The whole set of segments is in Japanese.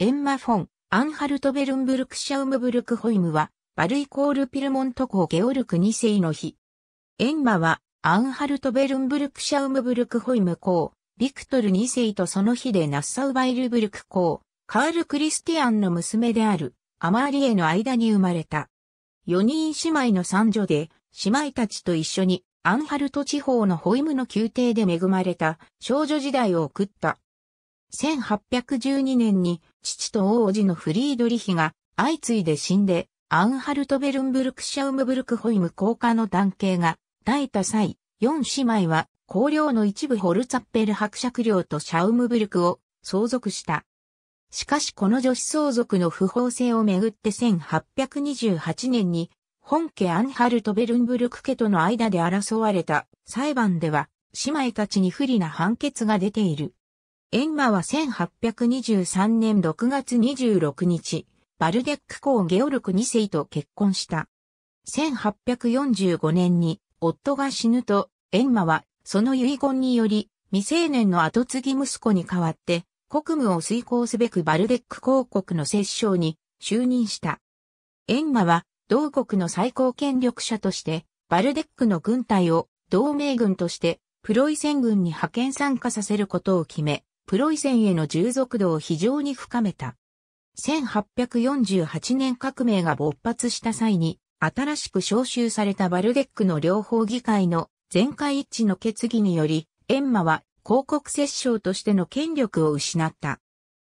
エンマ・フォン、アンハルト・ベルンブルク・シャウムブルク・ホイムは、バルイコール・ピルモント公ゲオルク2世の日。エンマは、アンハルト・ベルンブルク・シャウムブルク・ホイム公、ビクトル2世とその日でナッサウ・バイルブルク公、カール・クリスティアンの娘である、アマーリエの間に生まれた。4人姉妹の三女で、姉妹たちと一緒に、アンハルト地方のホイムの宮廷で恵まれた少女時代を送った。1812年に父と王子のフリードリヒが相次いで死んで、アンハルトベルンブルクシャウムブルクホイム高架の男系が耐えた際、四姉妹は公領の一部ホルツァッペル伯爵領とシャウムブルクを相続した。しかしこの女子相続の不法性をめぐって1828年に本家アンハルトベルンブルク家との間で争われた裁判では姉妹たちに不利な判決が出ている。エンマは1823年6月26日、バルデック公ゲオルク2世と結婚した。1845年に夫が死ぬと、エンマはその遺言により未成年の後継ぎ息子に代わって国務を遂行すべくバルデック公国の摂政に就任した。エンマは同国の最高権力者としてバルデックの軍隊を同盟軍としてプロイセン軍に派遣参加させることを決め、プロイセンへの従属度を非常に深めた。1848年革命が勃発した際に、新しく招集されたバルデックの両方議会の全会一致の決議により、エンマは広告摂政としての権力を失った。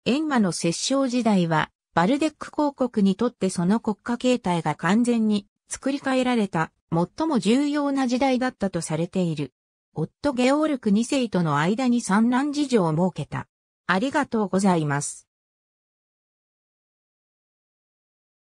エンマの摂政時代は、バルデック広告にとってその国家形態が完全に作り変えられた最も重要な時代だったとされている。夫ゲオルク2世との間に産卵事情を設けた。ありがとうございます。